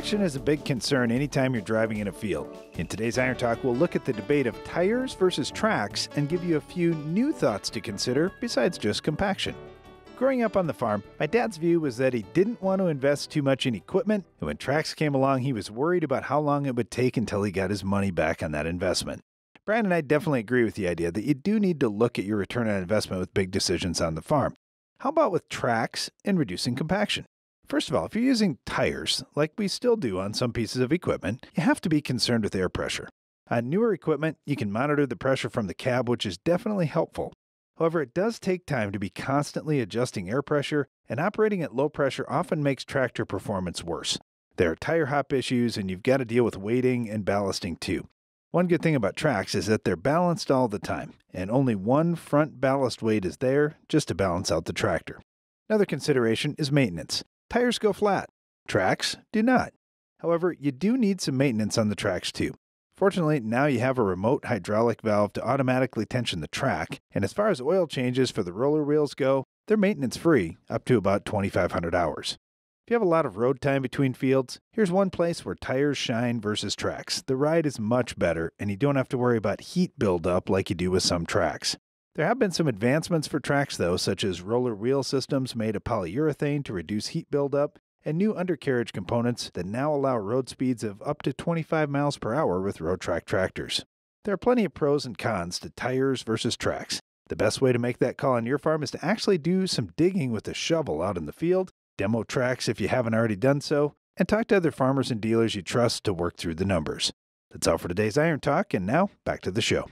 Traction is a big concern anytime you're driving in a field. In today's Iron Talk, we'll look at the debate of tires versus tracks and give you a few new thoughts to consider besides just compaction. Growing up on the farm, my dad's view was that he didn't want to invest too much in equipment, and when tracks came along, he was worried about how long it would take until he got his money back on that investment. Brian and I definitely agree with the idea that you do need to look at your return on investment with big decisions on the farm. How about with tracks and reducing compaction? First of all, if you're using tires, like we still do on some pieces of equipment, you have to be concerned with air pressure. On newer equipment, you can monitor the pressure from the cab, which is definitely helpful. However, it does take time to be constantly adjusting air pressure, and operating at low pressure often makes tractor performance worse. There are tire hop issues, and you've got to deal with weighting and ballasting too. One good thing about tracks is that they're balanced all the time, and only one front ballast weight is there just to balance out the tractor. Another consideration is maintenance tires go flat. Tracks do not. However, you do need some maintenance on the tracks too. Fortunately, now you have a remote hydraulic valve to automatically tension the track, and as far as oil changes for the roller wheels go, they're maintenance free up to about 2,500 hours. If you have a lot of road time between fields, here's one place where tires shine versus tracks. The ride is much better, and you don't have to worry about heat buildup like you do with some tracks. There have been some advancements for tracks, though, such as roller wheel systems made of polyurethane to reduce heat buildup and new undercarriage components that now allow road speeds of up to 25 miles per hour with road track tractors. There are plenty of pros and cons to tires versus tracks. The best way to make that call on your farm is to actually do some digging with a shovel out in the field, demo tracks if you haven't already done so, and talk to other farmers and dealers you trust to work through the numbers. That's all for today's Iron Talk, and now back to the show.